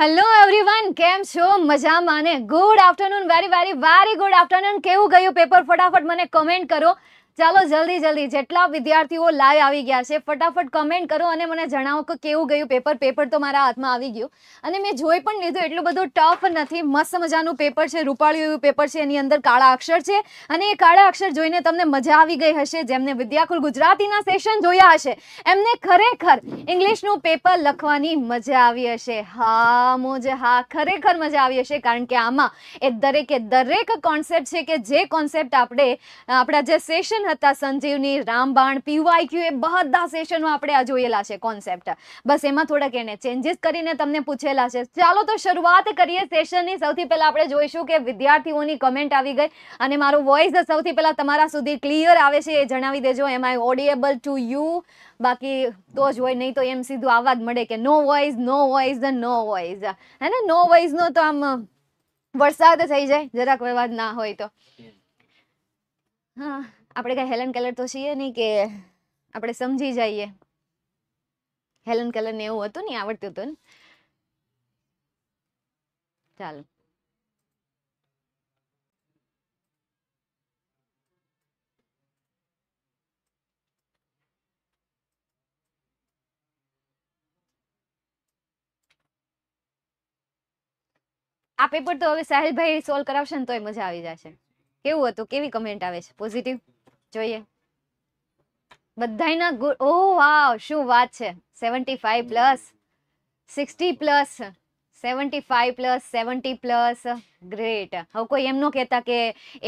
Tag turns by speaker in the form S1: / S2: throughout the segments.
S1: Hello everyone કેમ છો મજામાં ને good afternoon very very very good afternoon કેવું ગયું પેપર ફટાફટ મને કમેન્ટ કરો ચાલો જલ્દી જલ્દી જેટલા વિદ્યાર્થીઓ લાઈવ આવી ગયા છે ફટાફટ કમેન્ટ કરો અને મને જણાવો કે કેવું ગયું પેપર પેપર તો મારા હાથમાં આવી ગયું અને મેં જોઈ પણ લીધું એટલું બધું ટફ નથી મસ્ત મજાનું પેપર છે રૂપાળ્યું પેપર છે એની અંદર કાળા અક્ષર છે અને એ કાળા અક્ષર જોઈને તમને મજા આવી ગઈ હશે જેમને વિદ્યાકુલ ગુજરાતીના સેશન જોયા હશે એમને ખરેખર ઇંગ્લિશનું પેપર લખવાની મજા આવી હશે હા મોજ હા ખરેખર મજા આવી હશે કારણ કે આમાં એ દરેકે દરેક કોન્સેપ્ટ છે કે જે કોન્સેપ્ટ આપણે આપણા જે સેશન હતા સંજીવની રામબાણ પીવાય ક્યુ એ બધા સેશનો આપણે આ જોયેલા છે કોન્સેપ્ટ બસ એમાં થોડાક એને ચેન્જીસ કરીને તમને પૂછેલા છે ચાલો તો શરૂઆત કરીએ સેશનની સૌથી પહેલાં આપણે જોઈશું કે વિદ્યાર્થીઓની કમેન્ટ આવી ગઈ અને મારું વોઇસ સૌથી પહેલાં તમારા સુધી ક્લિયર આવે છે એ જણાવી દેજો એમ આઈ ઓડિયેબલ ટુ યુ બાકી તો જ હોય નહીં તો એમ સીધું આવા જ મળે કે no voice no voice no voice હે ને નો વોઇસનો તો આમ વરસાદ થઈ જાય જરાક વિવાદ ના હોય તો હા આપણે કાંઈ હેલન કેલર તો છીએ નહીં કે આપણે સમજી જઈએ હેલન કેલરને એવું હતું નહીં આવડતું હતું ને ચાલો આ પેપર તો હવે સાહેલભાઈ સોલ્વ કરાવશે ને તોય મજા આવી જશે કેવું હતું કેવી કમેન્ટ આવે છે પોઝિટિવ જોઈએ બધાયના ગુડ ઓ વાવ શું વાત છે seventy five plus sixty plus seventy five plus seventy plus great હવે કોઈ એમનો કહેતા કે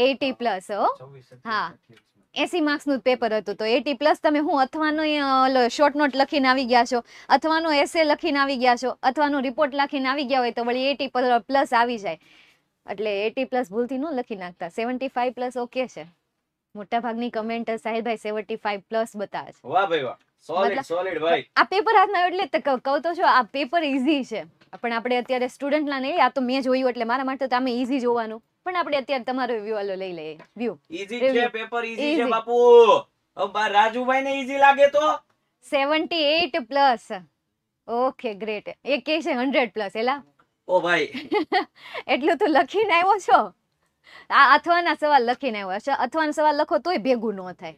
S1: એટી પ્લસ હો હા એસી માર્ક્સનું પેપર હતું તો એટી પ્લસ તમે હું અથવાનો શોર્ટ નોટ લખીને આવી ગયા છો અથવાનો એસે લખીને આવી ગયા છો અથવાનો રિપોર્ટ લખીને આવી ગયા હોય તો વળી એટી પ્લસ આવી જાય એટલે એટી પ્લસ ભૂલથી ન લખી નાખતા સેવન્ટી ફાઈવ પ્લસ ઓકે છે મોટાભાગની કમેન્ટ સાહિલભાઈ સેવન્ટી ફાઈવ પ્લસ બતાવે છે
S2: વાહ ભાઈ વાહ
S1: આ પેપર હાથમાં એટલે કહું તો છું આ પેપર ઈઝી છે પણ આપણે અત્યારે સ્ટુડન્ટના નહીં આ તો મેં જોયું એટલે મારા માટે તો આમે ઈઝી જોવાનું પણ આપણે અત્યારે તમારો વ્યૂ આલો લઈ લઈએ વ્યૂ
S3: ઈઝી છે પેપર
S1: ઈઝી છે
S2: બાપુ રાજુભાઈ ને ઈઝી લાગે તો
S1: 78 પ્લસ ઓકે ગ્રેટ એ કે છે 100 પ્લસ એલા
S2: ઓ ભાઈ
S1: એટલું તો લખીને આવ્યો છો આ અથવાના સવાલ લખીને આવ્યો હશે અથવા સવાલ લખો તોય ભેગું ન થાય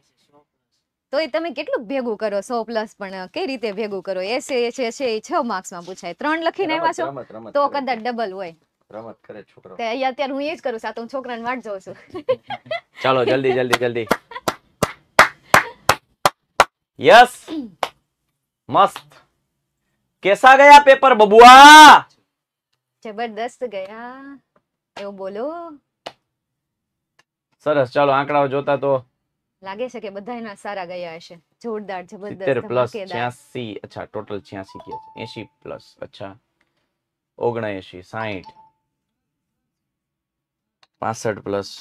S1: તોય તમે કેટલું ભેગું કરો સો પ્લસ પણ કઈ રીતે ભેગું કરો એ છે છે એ છ માર્ક્સમાં પૂછાય ત્રણ લખીને આવ્યા છો તો કદાચ ડબલ હોય રમત
S2: કરે
S3: છોકરો
S1: અત્યારે હું એ જ કરું સાત હું છોકરાને વાટ જોઉં છું
S2: ચાલો જલ્દી જલ્દી જલ્દી યસ મસ્ત કેસા ગયા પેપર બબુઆ
S1: જબરદસ્ત ગયા એવું બોલો
S2: સરસ ચાલો આંકડાઓ જોતા તો
S1: લાગે છે કે બધાયના સારા ગયા હશે જોરદાર જબરદસ્ત પ્લસ 86
S2: અચ્છા ટોટલ 86 ગયા છે 80 પ્લસ અચ્છા 79 60 65 પ્લસ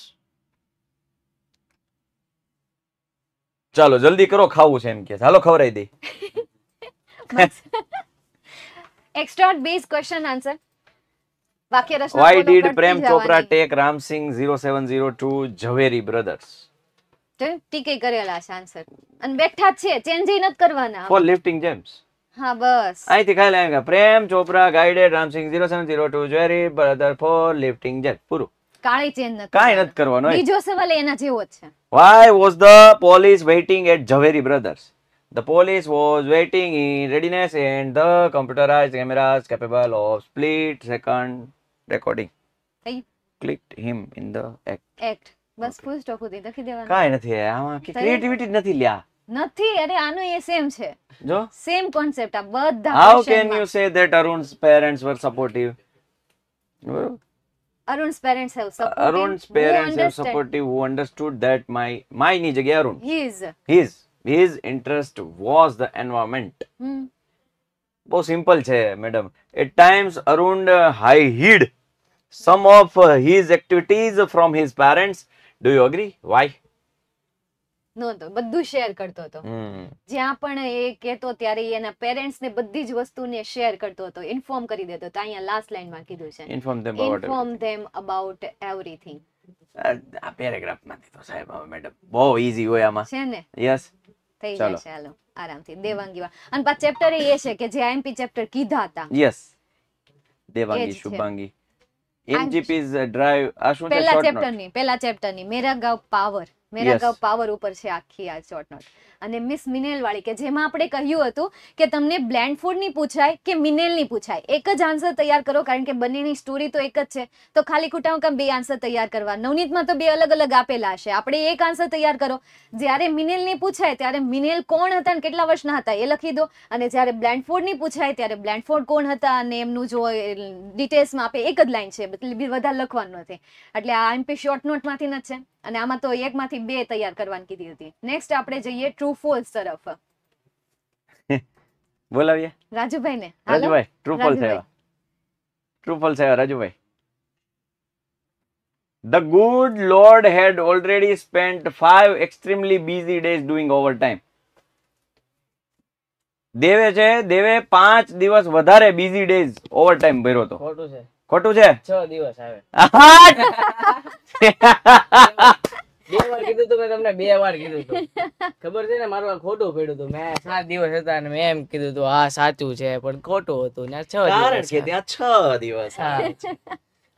S2: ચાલો જલ્દી કરો ખાવું છે એમ કે ચાલો ખવરાઈ દે
S1: એક્સ્ટ્રા બેઝ ક્વેશ્ચન આન્સર વાક્ય did Prem Chopra
S2: take Ramsingh 0702 Zaveri brothers
S1: ટીકે કરેલા છે આન્સર અને બેઠા છે ચેન્જ ન કરવાના ફોર
S2: લિફ્ટિંગ જેમ્સ હા બસ અહીંથી ખાલી લાવ્યા Prem Chopra guided Ramsingh 0702 Zaveri brother for lifting જેમ પૂરું કાળી ચેન્જ ન કાઈ ન કરવાનો police waiting at Zaveri brothers The police was waiting in recording clicked him in the act
S1: act બસ ફૂલ સ્ટોપ સુધી લખી દેવાનું કાઈ નથી
S2: આમાં કે ક્રિએટિવિટી નથી લ્યા
S1: નથી અરે આનો એ સેમ છે જો સેમ કોન્સેપ્ટ આ બધા how can
S2: you say that Arun's parents were supportive
S1: અરુણ's parents have supported અરુણ's parents have supportive
S2: who understood that my my ની જગ્યાએ Arun his his his interest was the environment hmm. બહુ સિમ્પલ છે madam at times Arun high hid some of his activities from his parents. Do you agree? Why?
S1: નહોતો બધું share કરતો હતો જ્યાં પણ એ કહેતો ત્યારે એના પેરેન્ટ્સ ને બધી જ વસ્તુને શેર કરતો હતો ઇન્ફોર્મ કરી દેતો તો અહીંયા લાસ્ટ માં કીધું છે inform them about inform them about everything
S2: આ પેરેગ્રાફમાં દીધો સાહેબ હવે મેડમ બહુ ઈઝી હોય આમાં છે ને યસ થઈ જાય
S1: ચાલો આરામથી દેવાંગીવા અને પાછા ચેપ્ટર એ છે કે જે આઈએમપી ચેપ્ટર કીધા હતા
S2: યસ દેવાંગી શુભાંગી એમજીપીઝ ડ્રાઈવ આ શું છે પહેલા ચેપ્ટરની
S1: પહેલા ચેપ્ટરની મેરા ગાવ પાવર મેરા ગાવ પાવર ઉપર છે આખી આ શોર્ટ નોટ અને મિસ મિનેલવાળી કે જેમાં આપણે કહ્યું હતું કે તમને બ્લેન્ડ ફૂડની પૂછાય કે મિનેલની પૂછાય એક જ આન્સર તૈયાર કરો કારણ કે બંનેની સ્ટોરી તો એક જ છે તો ખાલી ખોટા હું બે આન્સર તૈયાર કરવા નવનીતમાં તો બે અલગ અલગ આપેલા હશે આપણે એક આન્સર તૈયાર કરો જ્યારે મિનેલની પૂછાય ત્યારે મિનેલ કોણ હતા અને કેટલા વર્ષના હતા એ લખી દો અને જ્યારે બ્લેન્ડફોર્ડની પૂછાય ત્યારે બ્લેન્ડફોર્ડ કોણ હતા અને એમનું જો ડિટેલ્સમાં આપે એક જ લાઈન છે બધા લખવાનું નથી એટલે આ એમપી શોર્ટ નોટમાંથી જ છે અને આમાં તો એકમાંથી બે તૈયાર કરવાની કીધી હતી નેક્સ્ટ આપણે જઈએ ટ્રુ ટ્રુ ફોલ્સ તરફ બોલાવીએ રાજુભાઈ ને રાજુભાઈ ટ્રુ ફોલ્સ આવ્યા
S2: ટ્રુ ફોલ્સ આવ્યા રાજુભાઈ The good Lord had already spent five extremely busy days doing overtime. દેવે છે દેવે પાંચ દિવસ વધારે બીઝી ડેઝ ઓવર ટાઈમ ભર્યો હતો ખોટું છે ખોટું છે
S3: છ દિવસ આવે બે વાર કીધું તો મેં તમને બે વાર કીધું ખબર છે ને મારું આ ખોટું પડ્યું હતું મેં સાત દિવસ હતા અને મેં એમ કીધું હતું આ સાચું છે પણ ખોટું હતું ને છ દિવસ કે ત્યાં છ દિવસ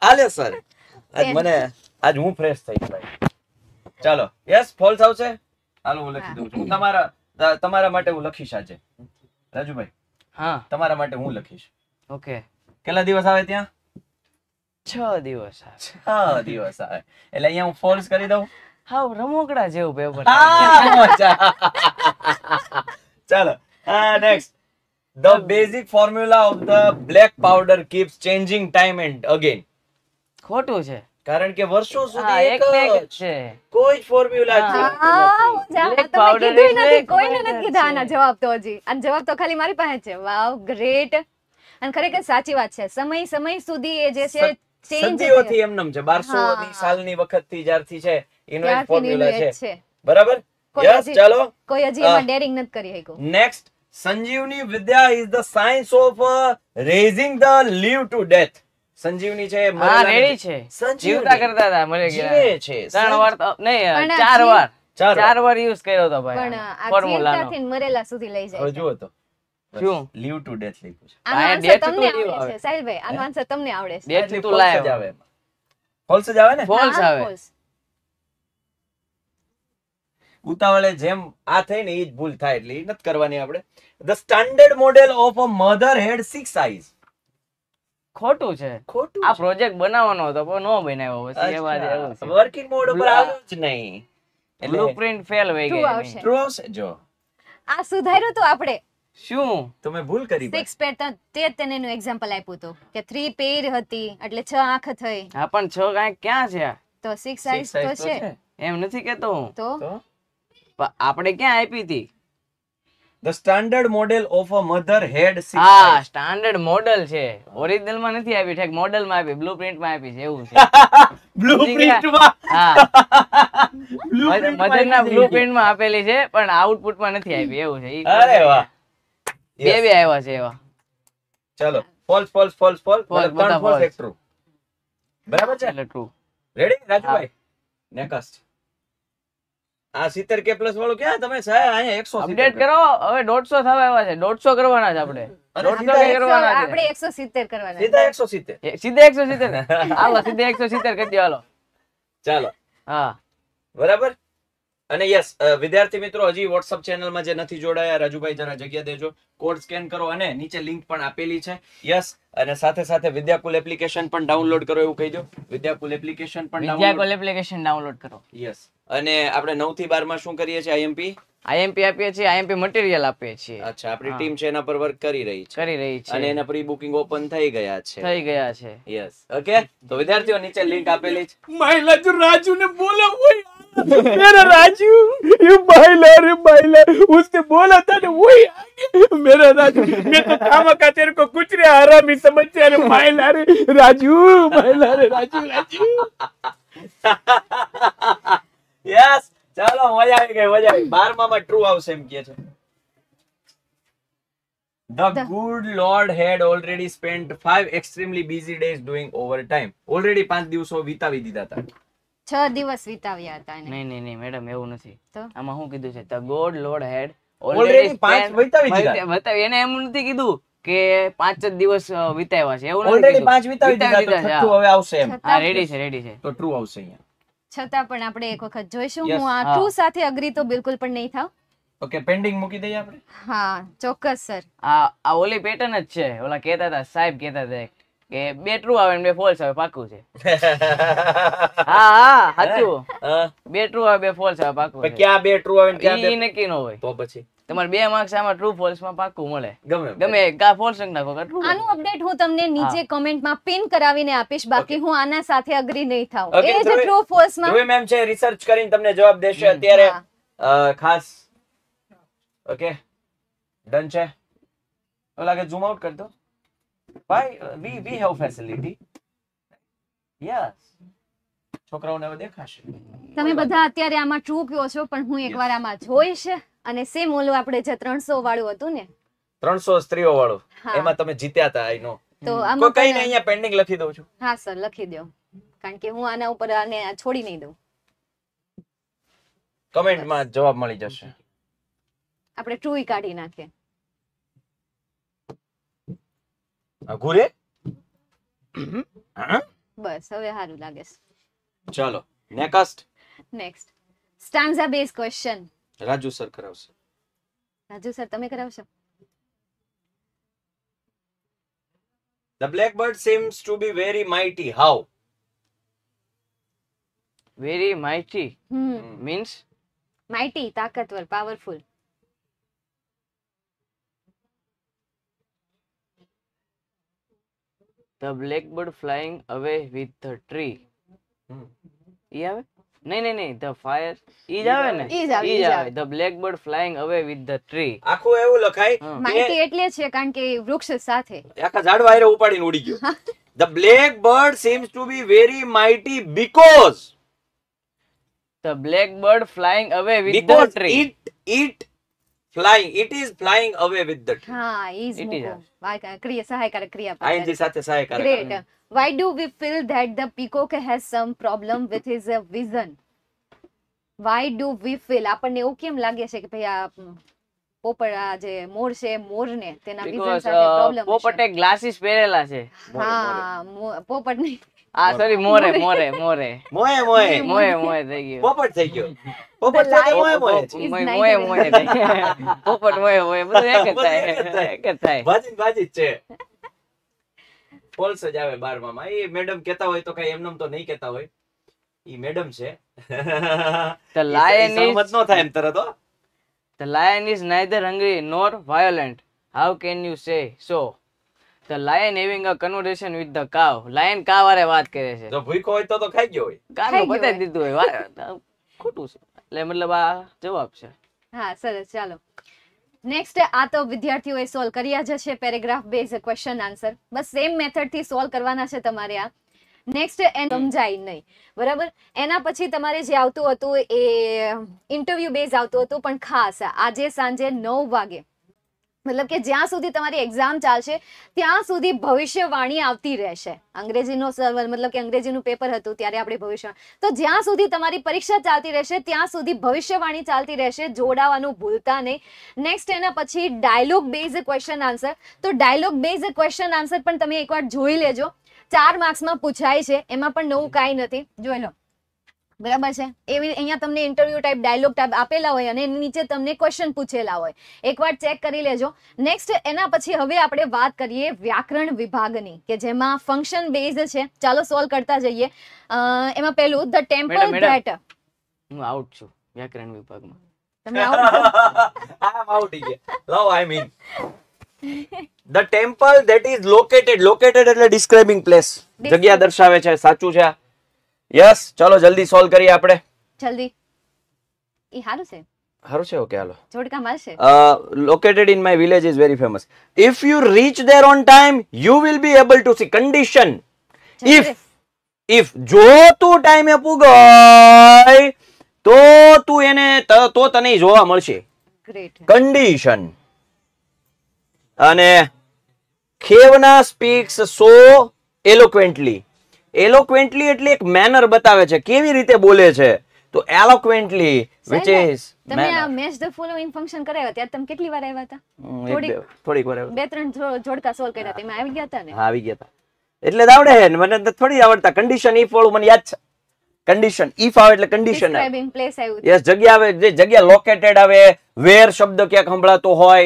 S3: આલે સર આજ મને આજ હું ફ્રેશ થઈ ભાઈ ચાલો યસ ફોલ્સ આવશે
S2: હાલો હું લખી દઉં છું તમારા તમારા માટે હું લખીશ આજે રાજુભાઈ હા તમારા માટે હું લખીશ ઓકે કેટલા દિવસ આવે ત્યાં
S3: છ દિવસ આવે છ દિવસ આવે એટલે અહીંયા હું ફોલ્સ કરી દઉં હાવ રમોકડા જેવું પેપર ચાલો next
S2: the basic formula of the black powder keeps changing time and again
S3: ખોટું છે કારણ કે વર્ષો સુધી એક છે કોઈ જ ફોર્મ્યુલા
S1: બ્લેક પાવડર એટલે કોઈને નથી કીધા આના જવાબ તો હજી અને જવાબ તો ખાલી મારી પાસે છે વાવ ગ્રેટ અને ખરેખર સાચી વાત છે સમય સમય સુધી એ જે છે સદીઓથી
S2: એમનેમ છે બારસો ની સાલની વખતથી જ્યારથી છે એનો એક ફોર્મ્યુલા છે બરાબર યસ ચાલો
S1: કોઈ હજી એમાં ડેરિંગ નથી કરી હકો
S2: next Sanjivani Vidya is the science of raising the leave to death Sanjivani છે હા રેડી છે
S3: જીવતા કરતા હતા મને ગયા છે ત્રણ વાર નહીં ચાર વાર ચાર વાર યુઝ કર્યો હતો ભાઈ ફોર્મ્યુલા
S1: મરેલા સુધી લઈ જાય જો
S3: તો શું લીવ ટુ ડેથ લખ્યું છે આ ડેથ તમને આવડે છે
S1: સાહિલભાઈ આનો આન્સર તમને આવડે છે ડેથ ટુ લાઈવ આવે
S2: ફોલ્સ જ આવે ને ફોલ્સ આવે ઉતાવળે જેમ આ થઈ ને એ જ ભૂલ થાય એટલે એ નથી કરવાની આપણે the standard model of a mother head six size ખોટું છે
S3: ખોટું આ પ્રોજેક્ટ બનાવવાનો હતો પણ નો બનાવ્યો પછી એ વાત વર્કિંગ મોડ ઉપર આવ્યું જ નહીં બ્લુપ્રિન્ટ ફેલ થઈ ગઈ ટ્રુ આવશે જો
S1: આ સુધાર્યું તો આપણે
S3: શું તમે ભૂલ કરી સિક્સ
S1: પેર તે તને નું એક્ઝામ્પલ આપ્યું તો કે થ્રી પેર હતી એટલે છ આંખ થઈ
S3: હા પણ 6 આંખ ક્યાં છે
S1: તો સિક્સ આઈસ તો છે
S3: એમ નથી કેતો હું તો આપણે ક્યાં આપી હતી the standard model of a mother head six હા સ્ટાન્ડર્ડ મોડેલ છે ઓરિજિનલ માં નથી આપી ઠેક મોડેલ માં આપી બ્લુપ્રિન્ટ માં આપી છે એવું છે
S1: બ્લુપ્રિન્ટ
S3: માં હા મધર ના બ્લુપ્રિન્ટ માં આપેલી છે પણ આઉટપુટ માં નથી આપી એવું છે અરે વાહ
S1: બે બે આવ્યા
S3: છે એવા ચાલો ફોલ્સ ફોલ્સ ફોલ્સ ફોલ્સ ત્રણ ફોલ્સ એક ટ્રુ બરાબર છે એટલે ટ્રુ
S2: રેડી રાજુભાઈ નેક્સ્ટ આ
S3: 70 કે પ્લસ વાળું ક્યાં તમે સાહેબ અહીંયા એકસો અપડેટ કરો હવે 150 થવા આવ્યા છે 150 કરવાના છે આપણે આપણે
S1: 170 કરવાના
S3: સીધા 170 સીધા 170 સીધા 170 કરી દો હાલો ચાલો હા બરાબર અને
S2: યસ વિદ્યાર્થી મિત્રો હજી વોટ્સઅપ ચેનલમાં જે નથી જોડાયા રાજુભાઈ જરા જગ્યા દેજો કોડ સ્કેન કરો અને નીચે લિંક પણ આપેલી છે યસ અને સાથે સાથે વિદ્યાકુલ એપ્લિકેશન પણ ડાઉનલોડ કરો એવું કહી દો વિદ્યાકુલ એપ્લિકેશન પણ વિદ્યાકુલ
S3: એપ્લિકેશન ડાઉનલોડ કરો
S2: યસ અને આપણે 9 થી 12 માં શું કરીએ છીએ આઈએમપી
S3: આઈએમપી આપીએ છીએ આઈએમપી મટીરીયલ આપીએ છીએ અચ્છા આપણી ટીમ
S2: છે એના પર વર્ક કરી રહી છે કરી રહી છે અને એના પ્રી બુકિંગ ઓપન થઈ ગયા છે થઈ ગયા છે યસ ઓકે તો વિદ્યાર્થીઓ નીચે લિંક આપેલી છે મહિલા જો રાજુ ને બોલાવ
S3: હોય મેરા રાજુ
S2: એ મહિલા રે મહિલા ઉસને બોલા था ને વોય मेरा राजू मैं तो कामा का तेरे को कुछ नहीं आ रहा मैं समझ से अरे माइला रे राजू माइला रे राजू राजू યસ ચાલો મજા આવી ગઈ મજા આવી 12 માં ટ્રુ આવશે એમ કહે છે The good lord had already spent five extremely busy days doing overtime. Already
S3: પાંચ દિવસો વિતાવી દીધા હતા.
S1: છ દિવસ વિતાવ્યા હતા એને.
S3: નહીં નહીં નહીં મેડમ એવું નથી. આમાં શું કીધું છે? The good lord had પાંચ જ દિવસ વિતાવ્યા છે
S1: ચોક્કસ સર
S3: આ આ ઓલી પેટર્ન જ છે ઓલા કેતા હતા સાહેબ કેતા હતા કે બે ટ્રુ આવે બે ફોલ્સ આવે પાકું છે
S1: હા હા
S3: બે ટ્રુ આવે બે ફોલ્સ આવે પાકું ક્યાં બે ટ્રુ આવે ક્યાં બે નક્કી ન હોય તો પછી તમારે બે માર્ક્સ આમાં ટ્રુ ફોલ્સ માં પાક્કું મળે ગમે ગમે કા ફોલ્સ નાખો કા ટ્રુ
S1: આનું અપડેટ હું તમને નીચે કમેન્ટ માં પિન કરાવીને આપીશ બાકી હું આના સાથે અગ્રી નહીં થાઉં એ જે ટ્રુ ફોલ્સ માં ધ્રુવી
S2: મેમ છે રિસર્ચ કરીને તમને જવાબ દેશે અત્યારે ખાસ ઓકે ડન છે લાગે ઝૂમ આઉટ કર દો ભાઈ we we have facility yes છોકરાઓને હવે દેખાશે
S1: તમે બધા અત્યારે આમાં ટ્રુ કયો છો પણ હું એકવાર આમાં જોઈશ અને સેમ ઓલું આપણે જે ત્રણસો વાળું હતું ને
S2: ત્રણસો સ્ત્રીઓ વાળું એમાં તમે જીત્યા હતા આઈ નો તો આમાં કઈ નહીં અહીંયા પેન્ડિંગ લખી દઉં છું
S1: હા સર લખી દો કારણ કે હું આના ઉપર આને છોડી નહીં દઉં
S2: કમેન્ટમાં જવાબ મળી જશે
S1: આપણે ટ્રુ કાઢી નાખીએ ઘુરે બસ હવે સારું લાગે છે
S2: ચાલો next
S1: next stanza base question
S2: Raju sir કરાવશે
S1: રાજુ સર તમે કરાવશો
S2: The blackbird seems to be very mighty. How?
S3: Very mighty Hmm. means
S1: Mighty, તાકતવર, powerful.
S3: the blackbird flying away with the tree. એ આવે નહીં નહીં નહીં ધ ફાયર ઈ જ આવે ને ઈ જ આવે the black bird flying away with the tree આખું એવું લખાય માહિતી
S1: એટલે છે કારણ કે વૃક્ષ સાથે આખા
S3: ઝાડ વાયરે ઉપાડીને ઉડી ગયો the black bird seems to be
S2: very mighty because the black bird flying away with the tree it it flying it is flying away with the
S1: હા ઇઝ ઇટ ઇઝ ક્રિયા સહાયકારક ક્રિયા ing
S2: સાથે સહાયકારક great
S1: why do we feel that the peacock has some problem with his uh, vision why do we feel આપણને એવું કેમ લાગે છે કે ભાઈ આ પોપટ આ જે મોર છે મોરને તેના વિઝન સાથે પ્રોબ્લેમ
S3: છે પોપટે ગ્લાસીસ પહેરેલા છે હા
S1: પોપટ નહીં આ સોરી મોરે મોરે
S3: મોરે મોએ મોએ મોએ મોએ થઈ ગયો પોપટ થઈ ગયો પોપટ થઈ મોએ મોએ મોએ મોએ પોપટ મોએ મોએ બધું એક જ થાય એક જ થાય
S2: ભાજી ભાજી છે પોલ્સ જ આવે 12 માં એ મેડમ કહેતા હોય તો કઈ એમનેમ તો નહીં કહેતા હોય ઈ મેડમ છે
S3: ધ લાયન ઇઝ મત નો થાય એમ તરત the lion is neither hungry nor violent how can you say so The lion having a conversation with the cow. Lion cow વારે વાત કરે છે જો ભૂખ્યો હોય તો તો ખાઈ ગયો હોય કાનો બતાવી દીધું હોય ખોટું છે એટલે મતલબ આ જવાબ છે
S1: હા સરસ ચાલો નેક્સ્ટ આ તો વિદ્યાર્થીઓએ સોલ્વ કર્યા જ છે પેરેગ્રાફ બેઝ ક્વેશ્ચન આન્સર બસ સેમ મેથડ થી સોલ્વ કરવાના છે તમારે આ નેક્સ્ટ એને સમજાય નહીં બરાબર એના પછી તમારે જે આવતું હતું એ ઇન્ટરવ્યુ બેઝ આવતું હતું પણ ખાસ આજે સાંજે નવ વાગે મતલબ કે જ્યાં સુધી તમારી એક્ઝામ ચાલશે ત્યાં સુધી ભવિષ્યવાણી આવતી રહેશે અંગ્રેજીનો મતલબ કે અંગ્રેજીનું પેપર હતું ત્યારે આપણે ભવિષ્ય તો જ્યાં સુધી તમારી પરીક્ષા ચાલતી રહેશે ત્યાં સુધી ભવિષ્યવાણી ચાલતી રહેશે જોડાવાનું ભૂલતા નહીં નેક્સ્ટ એના પછી ડાયલોગ બેઝ ક્વેશ્ચન આન્સર તો ડાયલોગ બેઝ ક્વેશ્ચન આન્સર પણ તમે એકવાર જોઈ લેજો ચાર માર્ક્સમાં પૂછાય છે એમાં પણ નવું કાંઈ નથી જોઈ લો બરાબર છે એવી અહીંયા તમને ઇન્ટરવ્યુ ટાઈપ ડાયલોગ ટાઈપ આપેલા હોય અને નીચે તમને ક્વેશ્ચન પૂછેલા હોય એકવાર ચેક કરી લેજો નેક્સ્ટ એના પછી હવે આપણે વાત કરીએ વ્યાકરણ વિભાગની કે જેમાં ફંક્શન બેઝ છે ચાલો સોલ્વ કરતા જઈએ એમાં પહેલું ધ ટેમ્પલ ધેટ
S3: હું આઉટ છું વ્યાકરણ વિભાગમાં તમે out I love I mean
S2: the temple that is located located એટલે ડિસ્ક્રાઇબિંગ પ્લેસ જગ્યા દર્શાવે છે સાચું છે આ યસ ચલો જલ્દી સોલ્વ કરીએ આપણે
S1: જલ્દી એ સારું છે
S2: સારું છે ઓકે હાલો જોડકા મળશે located in my village is very famous if you reach there on time you will be able to see condition if if જો તું ટાઈમે પુગાય તો તું એને તો તને જોવા મળશે કન્ડિશન અને ખેવના સ્પીક્સ સો એલોક્વેન્ટલી એલોક્વેન્ટલી એટલે એક મેનર બતાવે છે કેવી રીતે બોલે છે તો એલોક્વેન્ટલી વિચ ઇઝ તમે આ
S1: મેચ ધ ફોલોઇંગ ફંક્શન કરાવ્યા ત્યારે તમે કેટલી વાર આવ્યા હતા થોડીક થોડીક વાર બે ત્રણ જોડકા સોલ્વ કર્યા તમે આવી ગયા હતા ને
S2: હા આવી ગયા હતા એટલે આવડે હે મને થોડી આવડતા કન્ડિશન ઈ વાળું મને યાદ છે કન્ડિશન ઈફ આવે એટલે કન્ડિશન યસ જગ્યા આવે જે જગ્યા લોકેટેડ આવે વેર શબ્દ ક્યાંક સંભળાતો હોય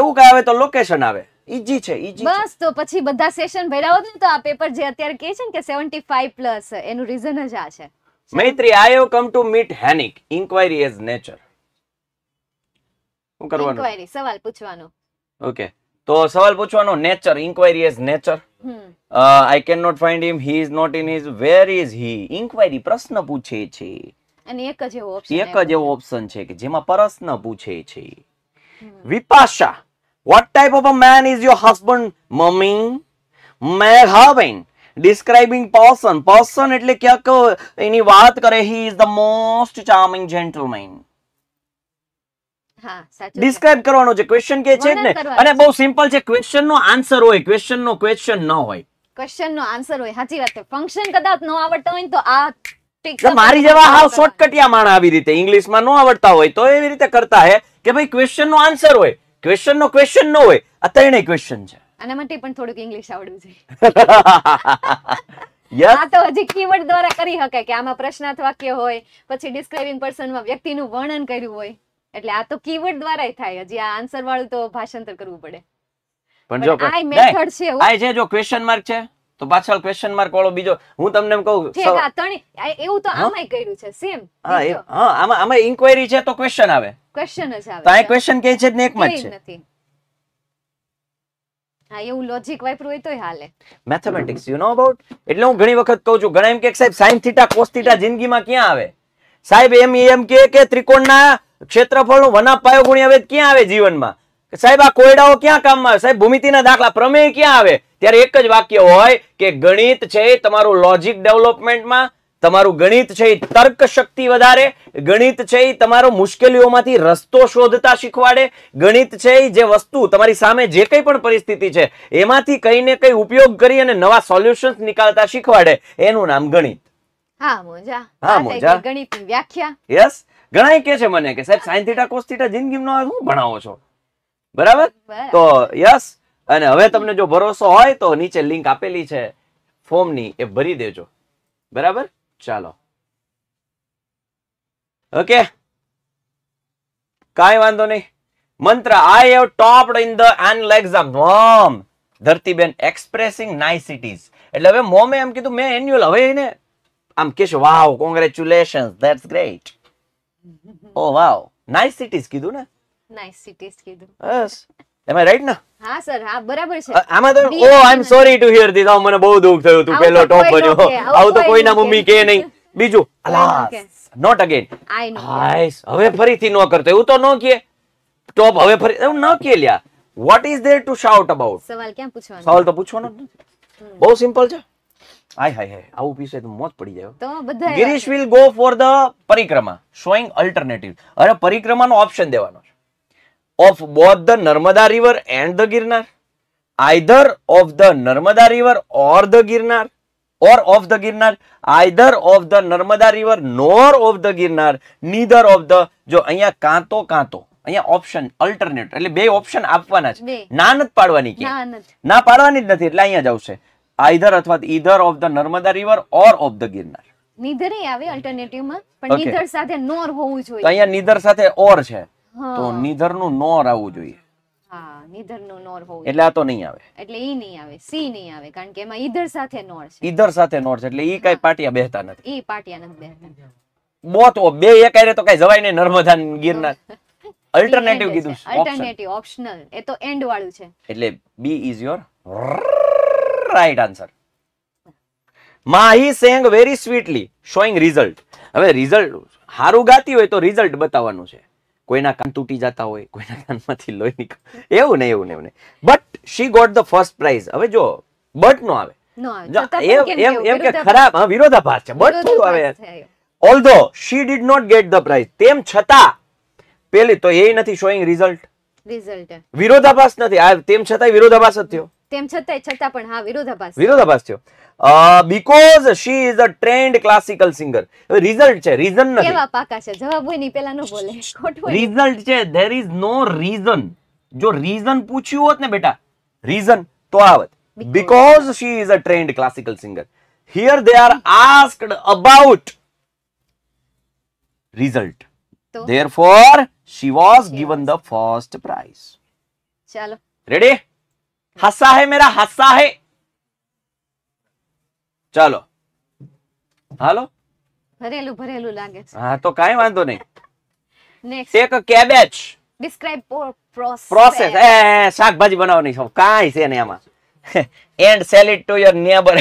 S2: એવું કઈ આવે તો લોકેશન આવે ઈજી છે
S1: ઈજી બસ તો પછી બધા સેશન ભર્યા હોત તો આ પેપર જે અત્યારે કહે છે કે 75 પ્લસ એનું રીઝન જ આ છે
S2: Maitri I have come to meet હેનિક ઇન્ક્વાયરી એઝ નેચર શું કરવાનું ઇન્ક્વાયરી
S1: સવાલ પૂછવાનો
S2: ઓકે તો સવાલ પૂછવાનો nature inquiry as nature I can not find him he is not in his where is he inquiry પ્રશ્ન પૂછે છે
S1: અને એક જ એવો ઓપ્શન એક
S2: જ એવો ઓપ્શન છે કે જેમાં પ્રશ્ન પૂછે છે વિપાશા What type of a man is your husband? Mummy. My husband. Describing person. Person એટલે ક્યાંક એની વાત કરે. He is the most charming gentleman. Describe કરવાનો છે ક્વેશ્ચન કે છે ને અને બહુ સિમ્પલ છે ક્વેશ્ચન નો આન્સર હોય ક્વેશ્ચન નો ક્વેશ્ચન ન હોય
S1: ક્વેશ્ચન નો આન્સર હોય સાચી વાત છે ફંક્શન કદાચ ન આવડતા હોય તો આ મારી જેવા હા
S2: શોર્ટકટિયા માણા આવી રીતે ઇંગ્લિશમાં ન આવડતા હોય તો એવી રીતે કરતા હે કે ભાઈ ક્વેશ્ચન નો આન્સર હોય ક્વેશ્ચનનો ક્વેશ્ચન ન હોય આ ત્રણેય ક્વેશ્ચન છે
S1: આના માટે પણ થોડુંક ઇંગ્લિશ આવડવું જોઈએ હજી કીવર્ડ દ્વારા કરી શકાય કે આમાં પ્રશ્નાર્થ હોય પછી ડિસ્ક્રાઇબિંગ પર્સનમાં વ્યક્તિનું વર્ણન કર્યું હોય એટલે આ તો કીવર્ડ દ્વારા થાય હજી આ આન્સર વાળું તો ભાષાંતર કરવું પડે
S2: પણ જો મેથડ જો ક્વેશ્ચન માર્ક છે તો પાછળ ક્વેશ્ચન માર્ક વાળો બીજો હું તમને એમ કહું
S1: એવું તો આમાંય કર્યું છે સેમ હા
S2: આમાં આમાં ઇન્ક્વાયરી છે તો ક્વેશ્ચન આવે
S1: ક્વેશ્ચન જ આવે તો આ ક્વેશ્ચન કે છે ને એકમાં જ છે હા એવું લોજિક વાપરું હોય
S2: તોય યુ નો અબાઉટ એટલે હું ઘણી વખત કહું છું ઘણા કે સાહેબ સાઈન થીટા જિંદગીમાં ક્યાં આવે સાહેબ એમ એમ કે કે ત્રિકોણના ક્ષેત્રફળનો વના પાયો ગુણ્યા વેધ ક્યાં આવે જીવનમાં સાહેબ આ કોયડાઓ ક્યાં કામમાં સાહેબ ભૂમિતિના દાખલા પ્રમેય ક્યાં આવે ત્યારે એક જ વાક્ય હોય કે ગણિત છે તમારું લોજિક ડેવલપમેન્ટમાં તમારું ગણિત છે એ તર્ક શક્તિ વધારે ગણિત છે એ તમારો મુશ્કેલીઓમાંથી રસ્તો શોધતા શીખવાડે ગણિત છે એ જે વસ્તુ તમારી સામે જે કંઈ પણ પરિસ્થિતિ છે એમાંથી કંઈ ને કંઈ ઉપયોગ કરી અને નવા સોલ્યુશન્સ નીકળતા શીખવાડે એનું નામ ગણિત
S1: હા મોજા હા મોજા ગણિત વ્યાખ્યા
S2: યસ ઘણા કે છે મને કે સાહેબ સાઈન થીટા કોસ થીટા જિંદગીમાં શું ભણાવો છો બરાબર તો યસ અને હવે તમને જો ભરોસો હોય તો નીચે લિંક આપેલી છે ફોર્મની એ ભરી દેજો બરાબર ચાલો ઓકે કાંઈ વાંધો નહીં Mantra I have topped in the annual exam વોમ ધરતીબેન એક્સપ્રેસિંગ નાઇસિટીઝ એટલે હવે મોમે એમ કીધું મેં એન્યુઅલ હવે એને આમ કહેશે wow congratulation that's great oh wow niceties કીધું ને
S1: નાઇસ સિટીઝ કીધું
S2: બસ એમ આઈ રાઈટ ના
S1: હા સર હા બરાબર છે આમાં તો oh I am sorry
S2: to hear this મને બહુ દુખ થયું તું પેલો ટોપ બન્યો આવું તો કોઈના મમ્મી કે નહીં બીજું અલાસ નોટ અગેન આઈસ હવે ફરીથી નો કરતો એવું તો નો કે ટોપ હવે ફરી એવું ન કે લ્યા what is there to shout about
S1: સવાલ કેમ પૂછવાનો સવાલ તો પૂછવાનો બહુ
S2: સિમ્પલ છે આય હાય હાય આવું પીસે તો મોત પડી જાય તો
S1: બધા Girish
S2: will go for the parikrama showing alternative અરે પરિક્રમાનો ઓપ્શન દેવાનો of both the Narmada river and the Girnar, either of the Narmada river or the Girnar, or of the Girnar, either of the Narmada river nor of the Girnar, neither of the, જો અહીંયા કાંતો કાંતો અહીંયા option alternate એટલે બે option આપવાના છે ના નથી પાડવાની કે ના પાડવાની જ નથી એટલે અહીંયા જ આવશે આઈધર અથવા either of the Narmada river or of the Girnar
S1: neither આવે અલ્ટરનેટિવમાં પણ નીધર સાથે નોર હોવું જોઈએ અહીંયા
S2: નીધર સાથે ઓર છે તો નીધર નું નોર આવવું જોઈએ
S1: એટલે આ એ તો એન્ડ વાળું છે
S2: એટલે B is your right answer Mahi sang very sweetly showing result હવે રિઝલ્ટ હારું ગાતી હોય તો રિઝલ્ટ બતાવવાનું છે કોઈના કાન તૂટી જતા હોય કોઈના કાનમાંથી લોહી નીકળે એવું નહીં એવું નહીં but she got the first prize હવે જો બટ નો
S1: આવે એમ કે ખરાબ હા
S2: વિરોધાભાસ છે બટ થોડું આવે although she did not get the prize તેમ છતાં પેલી તો એ નથી શોઈંગ રિઝલ્ટ રિઝલ્ટ વિરોધાભાસ નથી આ તેમ છતાં વિરોધાભાસ જ થયો
S1: તેમ છતાં છતાં પણ હા વિરોધાભાસ
S2: વિરોધાભાસ થયો because she is a trained classical singer હવે રિઝલ્ટ છે રીઝન નથી કેવા
S1: પાકા છે જવાબ હોય ની પેલા નો બોલે ખોટું
S2: રિઝલ્ટ છે ધેર ઇઝ નો રીઝન જો રીઝન પૂછ્યું હોત ને બેટા રીઝન તો આવત because she is a trained classical singer here they are asked about result therefore she was she given was. the first prize chalo ready hasa hai mera ચાલો હાલો
S1: ભરેલું ભરેલું લાગે છે
S2: હા તો કાઈ વાંધો નહીં નેક્સ્ટ એક કેબેજ ડિસ્ક્રાઇબ પ્રોસેસ એ શાકભાજી બનાવવાની છે કાઈ છે ને આમાં and sell it to your neighbour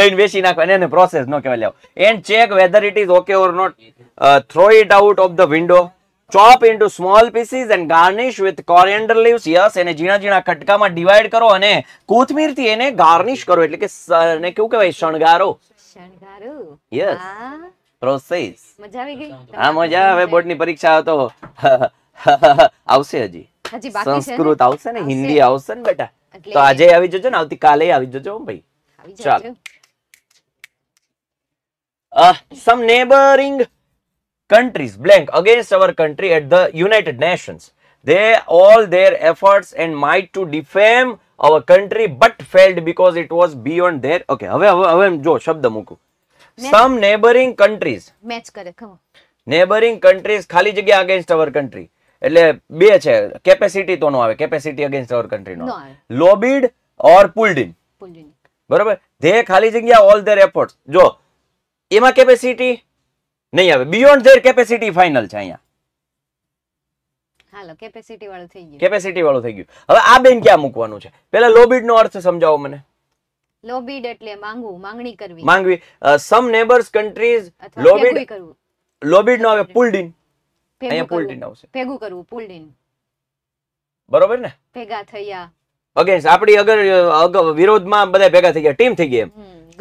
S2: લઈને વેચી નાખો એને પ્રોસેસ નો કહેવાય લેવો and check whether it is okay or not throw it out of the window chop into small pieces and garnish with coriander leaves yes એને ઝીણા ઝીણા કટકામાં ડિવાઈડ કરો અને કોથમીરથી એને ગાર્નિશ કરો એટલે કે એને કેવું કહેવાય શણગારો
S1: શણગારો યસ
S2: પ્રોસેસ મજા આવી ગઈ હા મજા હવે બોર્ડની પરીક્ષા આવે તો આવશે હજી
S1: હજી બાકી સંસ્કૃત
S2: આવશે ને હિન્દી આવશે ને બેટા તો આજે આવી જજો ને આવતી કાલે આવી જજો ભાઈ
S1: ચાલો
S2: some neighbouring countries blank against our country at the United Nations. They all their efforts and might to defame our country but failed because it was beyond their okay હવે હવે હવે જો શબ્દ મૂકું some neighboring countries
S1: match kare come
S2: neighboring countries khali jagya against our country એટલે બે છે capacity તો નો આવે કેપેસિટી અગેન્સ્ટ અવર કન્ટ્રી નો લોબીડ ઓર પુલ્ડ ઇન બરાબર ધે ખાલી જગ્યા ઓલ ધેર એફર્ટ્સ જો એમાં કેપેસિટી નહીં આવે બિયોન્ડ ધેર કેપેસિટી ફાઇનલ છે અહીંયા
S1: હાલો કેપેસિટી વાળું થઈ ગયું
S2: કેપેસિટી વાળું થઈ ગયું હવે આ બેન ક્યાં મૂકવાનું છે પહેલા લો નો અર્થ સમજાવો મને
S1: લો એટલે માંગવું માંગણી કરવી
S2: માંગવી some neighbours countries lobbied લો નો આવે પુલ્ડ ઇન અહીંયા પુલ્ડ ઇન આવશે
S1: ભેગું કરવું પુલ્ડ ઇન બરોબર ને ભેગા થયા
S2: અગેન્સ્ટ આપણી અગર વિરોધમાં બધા ભેગા થઈ ગયા ટીમ થઈ ગઈ એમ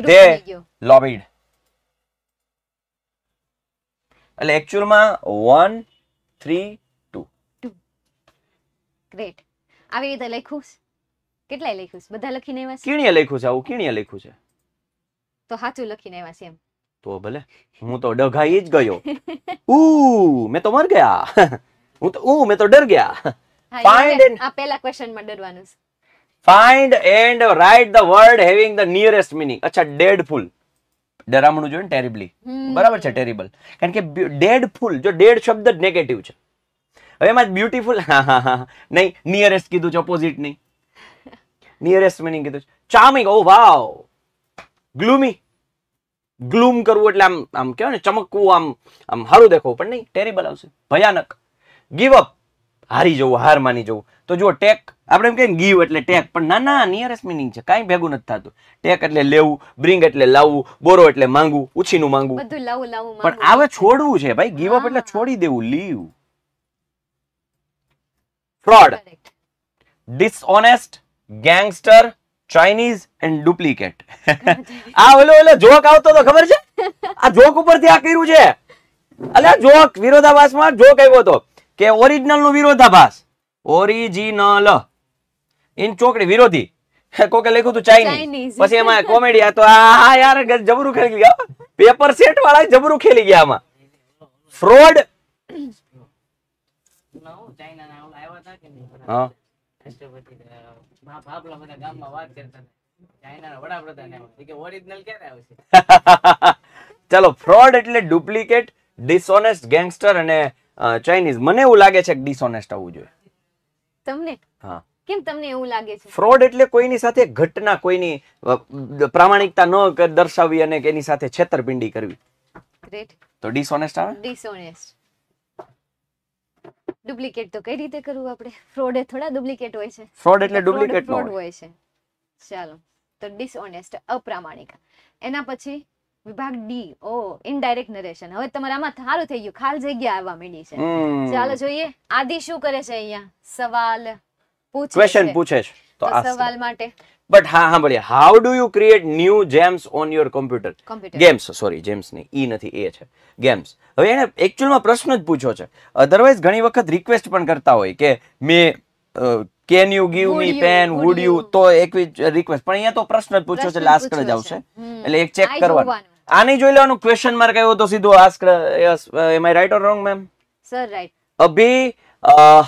S1: તે
S2: એટલે એકચ્યુઅલમાં વન થ્રી ટુ
S1: ગ્રેટ આવી રીતે લખ્યું કેટલા લખ્યું છે બધા લખીને આવ્યા છે કીણીએ
S2: લખ્યું છે આવું કીણીએ લખ્યું છે
S1: તો સાચું લખીને આવ્યા છે એમ
S2: તો ભલે હું તો ડઘાઈ જ ગયો ઉ મેં તો મર ગયા હું તો ઉ મેં તો ડર ગયા
S1: ફાઇન્ડ આ પહેલા ક્વેશ્ચનમાં ડરવાનું છે
S2: find and write the word having the nearest meaning અચ્છા ડેડફુલ ડરામણું જોયું ટેરિબલી બરાબર છે ટેરિબલ કારણ કે ડેડફુલ જો ડેડ શબ્દ જ નેગેટિવ છે હવે એમાં બ્યુટીફુલ હા હા હા નહીં નિયરેસ્ટ કીધું છે ઓપોઝિટ નહીં નિયરેસ્ટ મીનિંગ કીધું છે ચાર્મિંગ ઓ વાવ ગ્લુમી ગ્લુમ કરવું એટલે આમ આમ કહેવાય ને ચમકવું આમ આમ સારું દેખવું પણ નહીં ટેરિબલ આવશે ભયાનક ગીવ અપ હારી જવું હાર માની જવું તો જો ટેક આપણે એમ કહીએ ગીવ એટલે ટેક પણ ના ના નિયરેસ્ટ મિનિંગ છે કાંઈ ભેગું નથી થતું ટેક એટલે લેવું બ્રિંગ એટલે લાવવું બોરો એટલે માંગવું ઉછીનું માંગવું
S1: પણ
S2: આવે છોડવું છે ભાઈ ગીવ અપ એટલે છોડી દેવું leave fraud dishonest gangster Chinese and duplicate આ ઓલો ઓલો જોક આવતો તો ખબર છે આ જોક ઉપરથી આ કર્યું છે અલ્યા જોક વિરોધાભાસમાં જોક આવ્યો હતો કે ઓરિજિનલનો વિરોધાભાસ ઓરિજિનલ ઇન ચોકડી વિરોધી કોકે લખ્યું તું ચાઇનીઝ પછી એમાં કોમેડી આ તો આ યાર જબરું ખેલી ગયા પેપર સેટ વાળા જબરું ખેલી ગયા આમાં ફ્રોડ ચલો ફ્રોડ એટલે ડુપ્લિકેટ ડિસઓનેસ્ટ ગેંગસ્ટર અને ચાઇનીઝ મને એવું લાગે છે કે ડિસોનેસ્ટ આવવું જોઈએ તમને હા
S1: કેમ તમને એવું લાગે છે
S2: ફ્રોડ એટલે કોઈની સાથે ઘટના કોઈની પ્રામાણિકતા ન દર્શાવી અને એની સાથે છેતરપિંડી કરવી ગ્રેટ તો ડિસઓનેસ્ટ આવે
S1: ડિસઓનેસ્ટ ડુપ્લિકેટ તો કઈ રીતે કરવું આપણે ફ્રોડ એ થોડા ડુપ્લિકેટ હોય છે ફ્રોડ એટલે ડુપ્લિકેટ ફ્રોડ હોય છે ચાલો તો ડિસઓનેસ્ટ અપ્રામાણિક એના પછી વિભાગ ડી ઓ ઇનડાયરેક્ટ નરેશન હવે તમારામાં સારું થઈ ગયું ખાલ જગ્યા આવવા માંડી છે ચાલો જોઈએ આદિ શું કરે છે અહીંયા સવાલ ક્વેશ્ચન પૂછે
S2: છે તો આ સવાલ માટે બટ હા હા બળિયા how do you create new games on your computer games sorry games નહીં ઈ e નથી એ છે ગેમ્સ હવે એને એકચ્યુઅલમાં પ્રશ્ન જ પૂછ્યો છે અધરવાઇઝ ઘણી વખત રિક્વેસ્ટ પણ કરતા હોય કે મેં can you give me pen would you તો એક રિક્વેસ્ટ પણ અહીંયા તો પ્રશ્ન જ પૂછ્યો છે લાસ્ટ જ આવશે એટલે એક ચેક કરવાનું આને જોઈ લેવાનું ક્વેશ્ચન માર્ક આવ્યો તો સીધો ask am I right or wrong ma'am sir right Abhi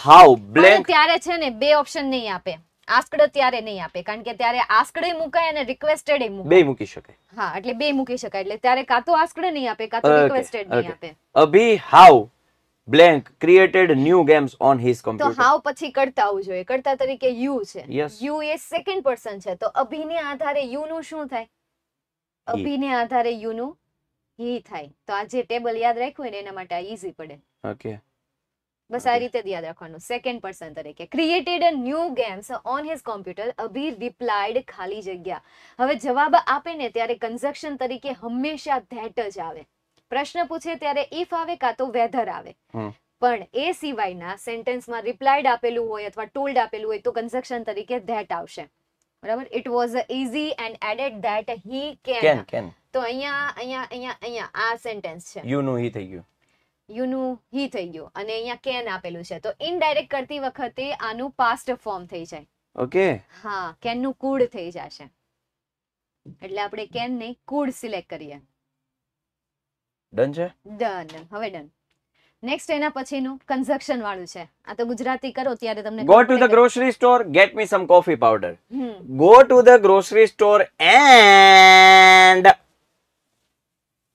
S2: how blank
S1: ત્યારે છે ને બે ઓપ્શન નહીં આપે આસ્કડ ત્યારે નહીં આપે કારણ કે ત્યારે આસ્કડ મુકાય અને રિક્વેસ્ટેડ મુકાય બે મૂકી શકે હા એટલે બે મૂકી શકાય એટલે ત્યારે કાં તો આસ્કડ નહીં આપે કાં તો રિક્વેસ્ટેડ નહીં આપે
S2: Abhi how blank created new games on his computer તો
S1: હાઉ પછી કરતા આવું જોઈએ કરતા તરીકે યુ છે યુ એ સેકન્ડ પર્સન છે તો અભીને આધારે યુ નું શું થાય અભિને આધારે યુ યુનું ઈ થાય તો આ જે ટેબલ યાદ રાખ્યું ને એના માટે આ ઈઝી પડે ઓકે બસ આ રીતે યાદ રાખવાનું સેકન્ડ પર્સન તરીકે created a new games on his computer Abhi replied ખાલી જગ્યા હવે જવાબ આપે ને ત્યારે કન્ઝક્શન તરીકે હંમેશા ધેટ જ આવે પ્રશ્ન પૂછે ત્યારે ઇફ આવે કાં તો વેધર આવે પણ એ સિવાયના સેન્ટેન્સમાં રિપ્લાઇડ આપેલું હોય અથવા ટોલ્ડ આપેલું હોય તો કન્ઝક્શન તરીકે ધેટ આવશે બરાબર it was easy and added that he can can તો અહીંયા અહીંયા અહીંયા અહીંયા આ સેન્ટેન્સ છે યુ નું હી થઈ ગયું યુ નું હી થઈ ગયું અને અહીંયા કેન આપેલું છે તો ઇનડાયરેક્ટ કરતી વખતે આનું પાસ્ટ ફોર્મ થઈ જાય ઓકે હા કેન નું કુડ થઈ જશે એટલે આપણે કેન ને કુડ સિલેક્ટ કરીએ ડન છે ડન હવે ડન નેક્સ્ટ એના પછીનું કન્ઝક્શન વાળું છે આ તો ગુજરાતી કરો ત્યારે તમને go to
S2: the grocery store get me some coffee powder go to the grocery store and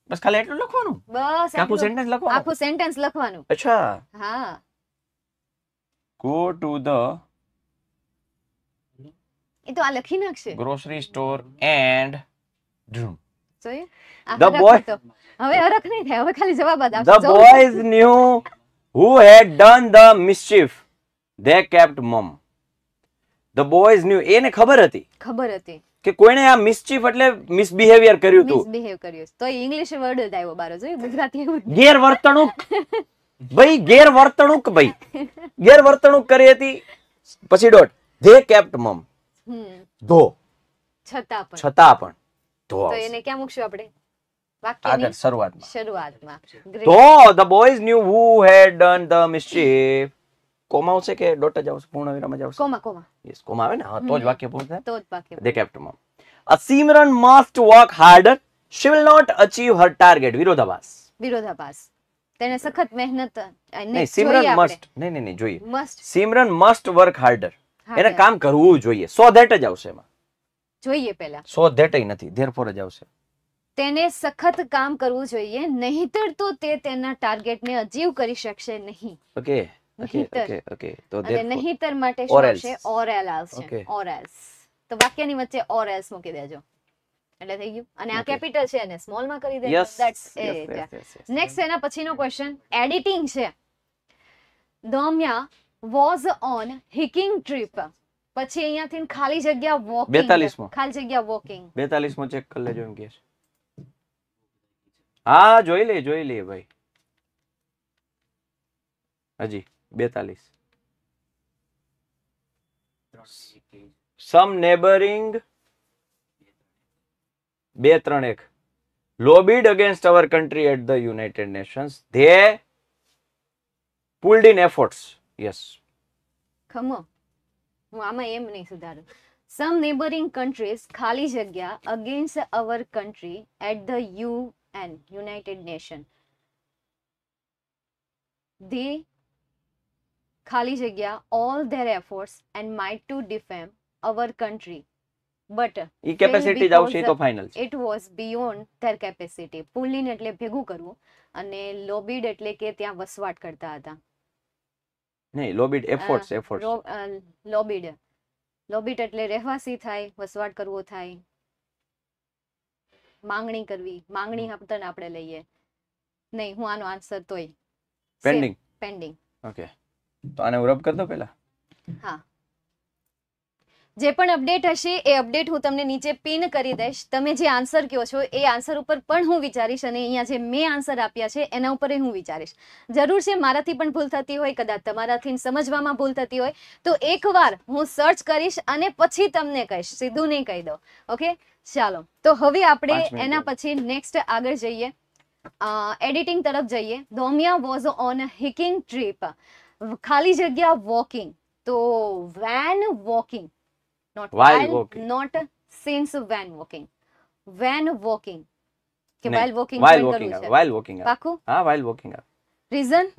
S2: બસ ખાલી એટલું
S1: લખવાનું બસ આખું સેન્ટેન્સ લખવાનું આખું સેન્ટેન્સ લખવાનું અચ્છા હા
S2: ગો ટુ ધ
S1: એ તો આ લખી નાખશે
S2: ગ્રોસરી સ્ટોર એન્ડ ડ્રૂમ ધ બોય
S1: હવે અરખ નહીં થાય હવે ખાલી જવાબ આપો the boys
S2: knew who had done the mischief they kept mum the boys knew એને ખબર હતી ખબર હતી કે કોઈને આ મિસચીફ એટલે મિસબિહેવિયર કર્યું હતું
S1: મિસબિહેવ કર્યું તો ઇંગ્લિશ વર્ડ જ આવ્યો બારો જો ગુજરાતી એવું
S2: ગેરવર્તણૂક ભાઈ ગેરવર્તણૂક ભાઈ ગેરવર્તણૂક કરી હતી પછી ડોટ ધે કેપ્ટ મમ ધો છતાં પણ છતાં પણ ધો તો
S1: એને ક્યાં મૂકશું આપણે આગળ શરૂઆતમાં શરૂઆતમાં તો
S2: the boys knew who had done the mischief comma આવશે કે ડોટ જ આવશે પૂર્ણ વિરામ જ આવશે કોમા કોમા યસ કોમા આવે ને હા તો જ વાક્ય પૂર્ણ થાય તો જ વાક્ય દે કેપ્ટમાં a Simran must work harder she will not achieve her target વિરોધાભાસ
S1: વિરોધાભાસ તેને સખત મહેનત નહીં સિમરન
S2: મસ્ટ નહીં નહીં જોઈએ must Simran must work harder એને કામ કરવું જોઈએ સો ધેટ જ આવશે એમાં જોઈએ પહેલા સો ધેટ નથી ધેરફોર જ આવશે
S1: તેને સખત કામ કરવું જોઈએ નહીતર તો તે તેના ટાર્ગેટ ને અચીવ કરી શકશે નહીં ઓકે ઓકે ઓકે તો નહીતર માટે શું આવશે ઓરેલ આવશે ઓરેલ્સ તો વાક્યની વચ્ચે ઓરેલ્સ મૂકી દેજો એટલે થઈ ગયું અને આ કેપિટલ છે અને સ્મોલ માં કરી દેજો ધેટ્સ ઇટ નેક્સ્ટ એના પછીનો ક્વેશ્ચન એડિટિંગ છે Dhomya was on hiking trip પછી અહીંયાથી ખાલી જગ્યા વોકિંગ 42મો ખાલી જગ્યા વોકિંગ
S2: 42મો ચેક કરી લેજો એમ કે છે હા જોઈ લે જોઈ લે ભાઈ હજી બેતાલીસ સમ નેબરિંગ બે ત્રણ એક lobbied against our country at the United Nations they pulled in efforts yes
S1: ખમો હું આમાં એમ નહીં સુધારું સમ નેબરિંગ કન્ટ્રીઝ ખાલી જગ્યા against our country at the U and United Nation. They ખાલી જગ્યા all their efforts and might to defame our country but ઈ capacity જ આવશે તો ફાઇનલ છે it was beyond their capacity પુલિન એટલે ભેગું કરવું અને લોબીડ એટલે કે ત્યાં વસવાટ કરતા હતા
S2: નહીં લોબીડ એફર્ટ્સ
S1: એફર્ટ્સ લોબીડ લોબીડ એટલે રહેવાસી થાય વસવાટ કરવો થાય માંગણી કરવી માંગણી હપ્તાને આપણે લઈએ નહીં હું આનો આન્સર તોય પેન્ડિંગ પેન્ડિંગ
S2: ઓકે તો આને હું કરી દો પહેલા
S1: હા જે પણ અપડેટ હશે એ અપડેટ હું તમને નીચે પિન કરી દઈશ તમે જે આન્સર કહો છો એ આન્સર ઉપર પણ હું વિચારીશ અને અહીંયા જે મેં આન્સર આપ્યા છે એના ઉપર હું વિચારીશ જરૂર છે મારાથી પણ ભૂલ થતી હોય કદાચ તમારાથી સમજવામાં ભૂલ થતી હોય તો એકવાર હું સર્ચ કરીશ અને પછી તમને કહીશ સીધું નહીં કહી દઉં ઓકે ચાલો તો હવે આપણે એના પછી નેક્સ્ટ આગળ જઈએ એડિટિંગ તરફ જઈએ Dhomya was on hiking trip ખાલી જગ્યા વોકિંગ તો when walking not while not since when walking when walking કે વોકિંગ
S2: વાઇલ વોકિંગ પાકું હા વાઇલ વોકિંગ રીઝન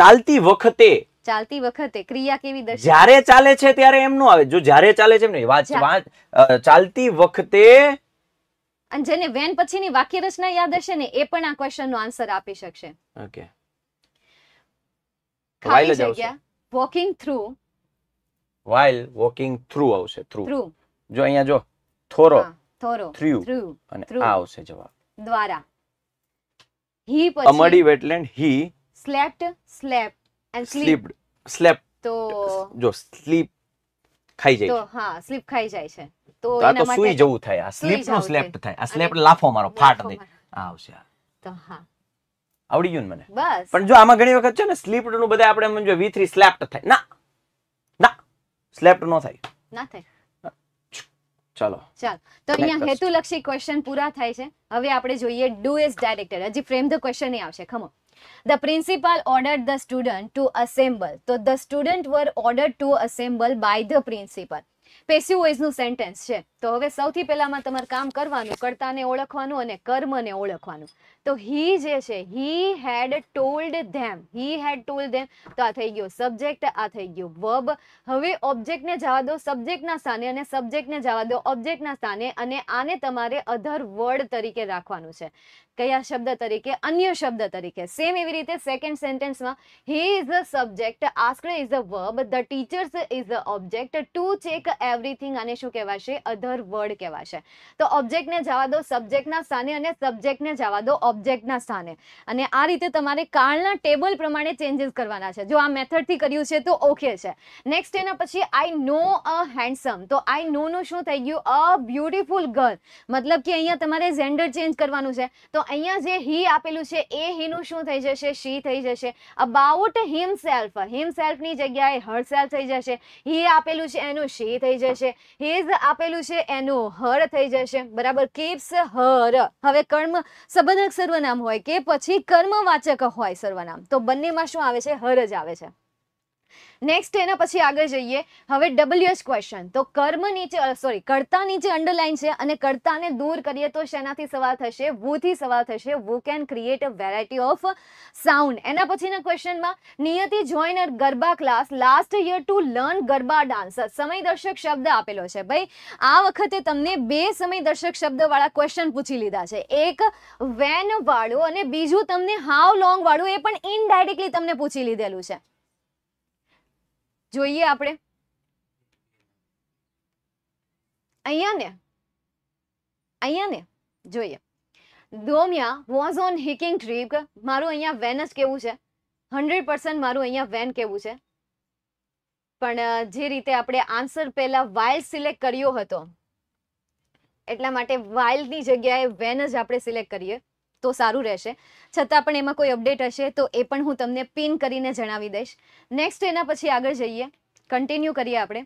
S2: ચાલતી વખતે
S1: ચાલતી વખતે ક્રિયા કેવી દર્શાવે જ્યારે
S2: ચાલે છે ત્યારે એમ આવે જો જ્યારે ચાલે છે એમ વાત ચાલતી વખતે
S1: અને જેને વેન પછીની વાક્ય રચના યાદ હશે ને એ પણ આ ક્વેશ્ચન નો આન્સર આપી શકશે
S2: ઓકે ખાલી જગ્યા walking through while walking through આવશે through જો અહીંયા જો થોરો
S1: થોરો through અને આ
S2: આવશે જવાબ
S1: દ્વારા હી પછી a muddy
S2: wetland he
S1: slept slap and slipped slap તો
S2: જો સ્લીપ ખાઈ જાય
S1: તો હા સ્લીપ ખાઈ જાય છે તો આ તો સુઈ જવું થાય આ સ્લીપ નો સ્લેપ
S2: થાય આ સ્લેપ લાફો મારો ફાટ દે આ આવશે તો હા આવડી ગયું મને બસ પણ જો આમાં ઘણી વખત છે ને સ્લીપ નું બધા આપણે એમ વી થ્રી સ્લેપ્ડ થાય ના ના સ્લેપ્ડ નો થાય
S1: ના થાય ચાલો ચાલો તો અહીંયા હેતુલક્ષી ક્વેશ્ચન પૂરા થાય છે હવે આપણે જોઈએ ડુ ઇઝ ડાયરેક્ટેડ હજી ફ્રેમ ધ ક્વેશ્ચન આવશે ખમો The principal ordered the student to assemble. So the student were ordered to assemble by the principal. Passive વોઇસનું સેન્ટેન્સ છે તો હવે સૌથી પહેલામાં તમારે કામ કરવાનું કર્તાને ઓળખવાનું અને કર્મને ઓળખવાનું તો હી જે છે હી હેડ ટોલ્ડ ધેમ હી હેડ ટોલ્ડ ધેમ તો આ થઈ ગયો સબ્જેક્ટ આ થઈ ગયો વર્બ હવે ઓબ્જેક્ટને જવા દો સબ્જેક્ટના સ્થાને અને સબ્જેક્ટને જવા દો ઓબ્જેક્ટના સ્થાને અને આને તમારે અધર વર્ડ તરીકે રાખવાનું છે કયા શબ્દ તરીકે અન્ય શબ્દ તરીકે સેમ એવી રીતે સેકન્ડ સેન્ટેન્સમાં he is the subject asker is the verb the teachers is the object to check everything આને શું કહેવાશે અધર અધર વર્ડ કહેવાશે તો ઓબ્જેક્ટને જવા દો સબ્જેક્ટના સ્થાને અને સબ્જેક્ટને જવા દો ઓબ્જેક્ટના સ્થાને અને આ રીતે તમારે કાળના ટેબલ પ્રમાણે ચેન્જીસ કરવાના છે જો આ મેથડથી કર્યું છે તો ઓકે છે નેક્સ્ટ એના પછી આઈ નો અ હેન્ડસમ તો આઈ નોનું શું થઈ ગયું અ બ્યુટીફુલ ગર્લ મતલબ કે અહીંયા તમારે જેન્ડર ચેન્જ કરવાનું છે તો અહીંયા જે હી આપેલું છે એ હીનું શું થઈ જશે શી થઈ જશે અબાઉટ હિમ સેલ્ફ હિમ સેલ્ફની જગ્યાએ હરસેલ્ફ થઈ જશે હી આપેલું છે એનું શી થઈ જશે હિઝ આપેલું છે છે એનું હર થઈ જશે બરાબર કીપ્સ હર હવે કર્મ સંબંધક સર્વનામ હોય કે પછી કર્મવાચક હોય સર્વનામ તો બંનેમાં શું આવે છે હર જ આવે છે નેક્સ્ટ એના પછી આગળ જઈએ હવે ડબલ્યુએચ ક્વેશ્ચન તો કર્મ નીચે સોરી કર્તા નીચે અંડરલાઈન છે અને કર્તાને દૂર કરીએ તો શેનાથી સવાલ થશે વૂથી સવાલ થશે you can create a variety of sound એના પછીના ક્વેશ્ચનમાં Niyati join her garba class last year to learn garba dance સમય દર્શક શબ્દ આપેલો છે ભાઈ આ વખતે તમને બે સમયદર્શક શબ્દવાળા ક્વેશ્ચન પૂછી લીધા છે એક વેન વાળો અને બીજું તમને હાઉ લોંગ વાળું એ પણ ઇનડાયરેક્ટલી તમને પૂછી લીધેલું છે જોઈએ આપણે અહીંયા ને અહીંયા ને જોઈએ ડોમિયા વોઝ ઓન હિકિંગ ટ્રીપ મારું અહીંયા વેન જ કેવું છે હંડ્રેડ પર્સન્ટ મારું અહીંયા વેન કેવું છે પણ જે રીતે આપણે આન્સર પહેલા વાઇલ્ડ સિલેક્ટ કર્યો હતો એટલા માટે વાઇલ્ડની જગ્યાએ વેન જ આપણે સિલેક્ટ કરીએ તો સારું રહેશે છતાં પણ એમાં કોઈ અપડેટ હશે તો એ પણ હું તમને પિન કરીને જણાવી દઈશ નેક્સ્ટ એના પછી આગળ જઈએ કન્ટિન્યુ કરીએ આપણે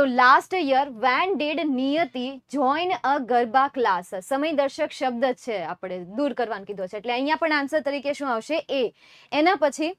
S1: તો last year when dad Niyati join a garba class સમયદર્શક શબ્દ છે આપણે દૂર કરવાનું કીધું છે એટલે અહીંયા પણ આન્સર તરીકે શું આવશે એ એના પછી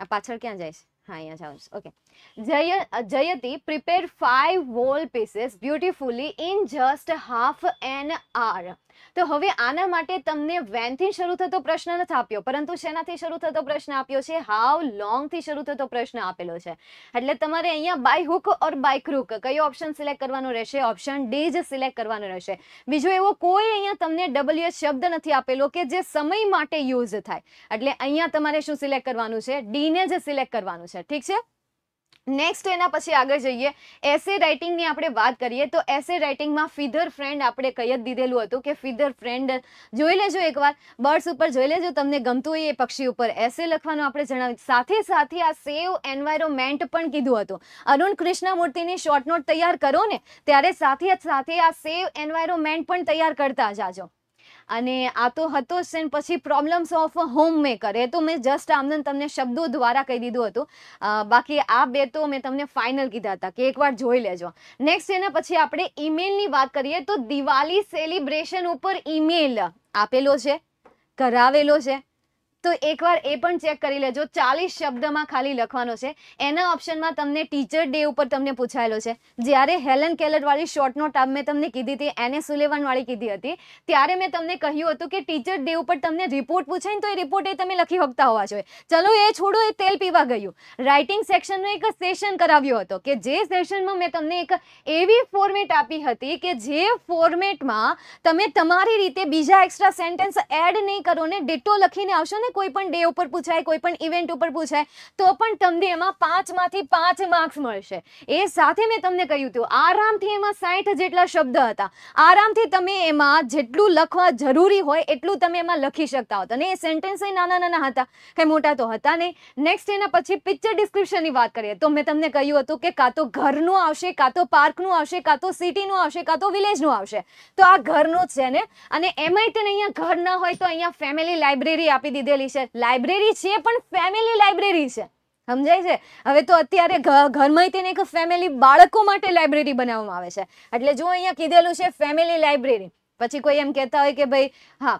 S1: આ પાછળ ક્યાં જાય છે હા અહીંયા જાઉં okay Jayati prepare five wall pieces beautifully in just half an hour તો હવે આના માટે તમને વેનથી શરૂ થતો પ્રશ્ન નથી આપ્યો પરંતુ શેનાથી શરૂ થતો પ્રશ્ન આપ્યો છે હાઉ લોંગથી શરૂ થતો પ્રશ્ન આપેલો છે એટલે તમારે અહીંયા by hook or by crook કયો ઓપ્શન સિલેક્ટ કરવાનો રહેશે ઓપ્શન ડી જ સિલેક્ટ કરવાનો રહેશે બીજો એવો કોઈ અહીંયા તમને ડબલ્યુ શબ્દ નથી આપેલો કે જે સમય માટે યુઝ થાય એટલે અહીંયા તમારે શું સિલેક્ટ કરવાનું છે ડીને જ સિલેક્ટ કરવાનું છે ઠીક છે નેક્સ્ટ એના પછી આગળ જઈએ એસે રાઇટિંગની આપણે વાત કરીએ તો એસે રાઇટિંગમાં ફિધર ફ્રેન્ડ આપણે કહી જ દીધેલું હતું કે ફિધર ફ્રેન્ડ જોઈ લેજો એકવાર બર્ડ્સ ઉપર જોઈ લેજો તમને ગમતું હોય એ પક્ષી ઉપર એસે લખવાનું આપણે જણાવ્યું સાથે સાથે આ સેવ એન્વાયરોમેન્ટ પણ કીધું હતું અરુણ કૃષ્ણમૂર્તિની શોર્ટ નોટ તૈયાર કરો ને ત્યારે સાથે સાથે આ સેવ એન્વાયરોમેન્ટ પણ તૈયાર કરતા જાજો અને આ તો હતો જ છે પછી પ્રોબ્લેમ્સ ઓફ હોમ મેકર એ તો મેં જસ્ટ આમને તમને શબ્દો દ્વારા કહી દીધું હતું બાકી આ બે તો મેં તમને ફાઇનલ કીધા હતા કે એકવાર જોઈ લેજો નેક્સ્ટ એના પછી આપણે ઈમેલની વાત કરીએ તો દિવાળી સેલિબ્રેશન ઉપર ઈમેલ આપેલો છે કરાવેલો છે તો એકવાર એ પણ ચેક કરી લેજો ચાલીસ શબ્દમાં ખાલી લખવાનો છે એના ઓપ્શનમાં તમને ટીચર ડે ઉપર તમને પૂછાયેલો છે જ્યારે હેલન કેલરવાળી શોર્ટનો નોટ મેં તમને કીધી હતી એને સુલેવનવાળી કીધી હતી ત્યારે મેં તમને કહ્યું હતું કે ટીચર ડે ઉપર તમને રિપોર્ટ પૂછાય ને તો એ રિપોર્ટ એ તમે લખી શકતા હોવા જોઈએ ચલો એ છોડો એ તેલ પીવા ગયું રાઇટિંગ સેક્શનનો એક સેશન કરાવ્યો હતો કે જે સેશનમાં મેં તમને એક એવી ફોર્મેટ આપી હતી કે જે ફોર્મેટમાં તમે તમારી રીતે બીજા એક્સ્ટ્રા સેન્ટેન્સ એડ નહીં કરો ને ડેટો લખીને આવશો ને ને કોઈ પણ ડે ઉપર પૂછાય કોઈ પણ ઇવેન્ટ ઉપર પૂછાય તો પણ તમને એમાં પાંચમાંથી પાંચ માર્ક્સ મળશે એ સાથે મેં તમને કહ્યું હતું આરામથી એમાં સાઠ જેટલા શબ્દ હતા આરામથી તમે એમાં જેટલું લખવા જરૂરી હોય એટલું તમે એમાં લખી શકતા હતા અને એ સેન્ટેન્સ નાના નાના હતા કંઈ મોટા તો હતા નહીં નેક્સ્ટ એના પછી પિક્ચર ડિસ્ક્રિપ્શનની વાત કરીએ તો મેં તમને કહ્યું હતું કે કાં તો ઘરનું આવશે કાં તો પાર્કનું આવશે કાં તો સિટીનું આવશે કાં તો વિલેજનું આવશે તો આ ઘરનું જ છે ને અને એમાંય તેને અહીંયા ઘર ના હોય તો અહીંયા ફેમિલી લાઇબ્રેરી આપી દીધેલી આપેલી છે લાઇબ્રેરી છે પણ ફેમિલી લાઇબ્રેરી છે સમજાય છે હવે તો અત્યારે ઘરમાં તેને એક ફેમિલી બાળકો માટે લાઇબ્રેરી બનાવવામાં આવે છે એટલે જો અહીંયા કીધેલું છે ફેમિલી લાઇબ્રેરી પછી કોઈ એમ કહેતા હોય કે ભાઈ હા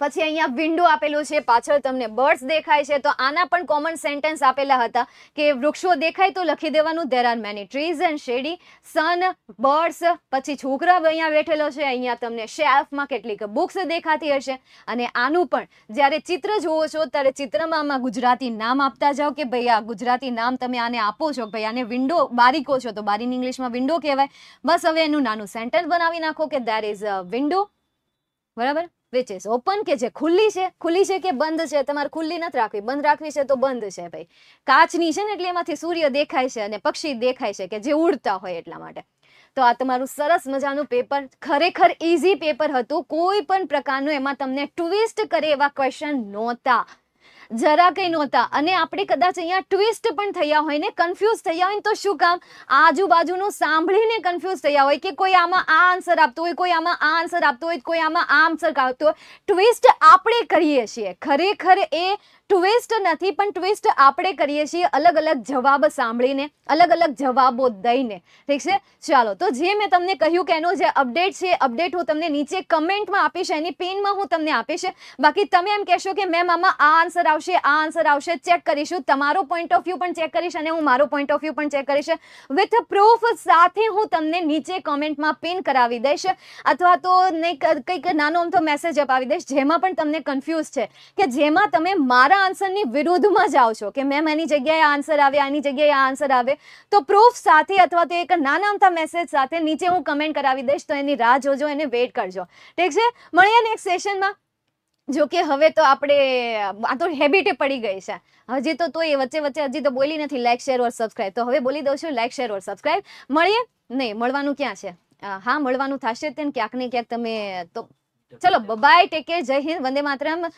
S1: પછી અહીંયા વિન્ડો આપેલું છે પાછળ તમને બર્ડ્સ દેખાય છે તો આના પણ કોમન સેન્ટેન્સ આપેલા હતા કે વૃક્ષો દેખાય તો લખી દેવાનું there are many trees and shady sun birds પછી છોકરા અહીંયા બેઠેલો છે અહીંયા તમને શેલ્ફમાં કેટલીક બુક્સ દેખાતી હશે અને આનું પણ જ્યારે ચિત્ર જુઓ છો ત્યારે ચિત્રમાં આમાં ગુજરાતી નામ આપતા જાઓ કે ભાઈ આ ગુજરાતી નામ તમે આને આપો છો ભાઈ આને વિન્ડો બારીકો છો તો બારીની ઇંગ્લિશમાં વિન્ડો કહેવાય બસ હવે એનું નાનું સેન્ટેન્સ બનાવી નાખો કે દેર ઇઝ અ વિન્ડો બરાબર વિચ ઇઝ ઓપન કે જે ખુલ્લી છે ખુલ્લી છે કે બંધ છે તમારે ખુલ્લી નથી રાખવી બંધ રાખવી છે તો બંધ છે ભાઈ કાચની છે ને એટલે એમાંથી સૂર્ય દેખાય છે અને પક્ષી દેખાય છે કે જે ઉડતા હોય એટલા માટે તો આ તમારું સરસ મજાનું પેપર ખરેખર ઇઝી પેપર હતું કોઈ પણ પ્રકારનું એમાં તમને ટ્વિસ્ટ કરે એવા ક્વેશ્ચન નહોતા જરા કંઈ નહોતા અને આપણે કદાચ અહીંયા ટ્વિસ્ટ પણ થયા હોય ને કન્ફ્યુઝ થયા હોય ને તો શું કામ આજુબાજુનું સાંભળીને કન્ફ્યુઝ થયા હોય કે કોઈ આમાં આ આન્સર આપતો હોય કોઈ આમાં આ આન્સર આપતો હોય કોઈ આમાં આ આન્સર આપતો હોય ટ્વિસ્ટ આપણે કરીએ છીએ ખરેખર એ ટ્વિસ્ટ નથી પણ ટ્વિસ્ટ આપણે કરીએ છીએ અલગ અલગ જવાબ સાંભળીને અલગ અલગ જવાબો દઈને ઠીક છે ચાલો તો જે મેં તમને કહ્યું કે એનું જે અપડેટ છે અપડેટ હું તમને નીચે કમેન્ટમાં આપીશ એની પિનમાં હું તમને આપીશ બાકી તમે એમ કહેશો કે મેમ આમાં આ આન્સર આવશે આ આન્સર આવશે ચેક કરીશું તમારો પોઈન્ટ ઓફ વ્યૂ પણ ચેક કરીશ અને હું મારો પોઈન્ટ ઓફ વ્યૂ પણ ચેક કરીશ વિથ પ્રૂફ સાથે હું તમને નીચે કોમેન્ટમાં પિન કરાવી દઈશ અથવા તો નહીં કંઈક નાનો અમથો મેસેજ અપાવી દઈશ જેમાં પણ તમને કન્ફ્યુઝ છે કે જેમાં તમે મારા આન્સરની વિરોધમાં જાઓ છો કે મેમ એની જગ્યાએ આન્સર આવે આની જગ્યાએ આન્સર આવે તો પ્રૂફ સાથે અથવા તો એક નાના મેસેજ સાથે નીચે હું કમેન્ટ કરાવી દઈશ તો એની રાહ જોજો એને વેઇટ કરજો ઠીક છે મળીએ નેક્સ્ટ સેશનમાં જો કે હવે તો આપણે આ તો હેબિટે પડી ગઈ છે હજી તો તોય વચ્ચે વચ્ચે હજી તો બોલી નથી લાઇક શેર ઓર સબસ્ક્રાઇબ તો હવે બોલી દઉં છું લાઇક શેર ઓર સબસ્ક્રાઇબ મળીએ નહીં મળવાનું ક્યાં છે હા મળવાનું થશે તેને ક્યાંક ને ક્યાંક તમે તો ચલો બાય ટેક કેર જય હિન્દ વંદે માતરમ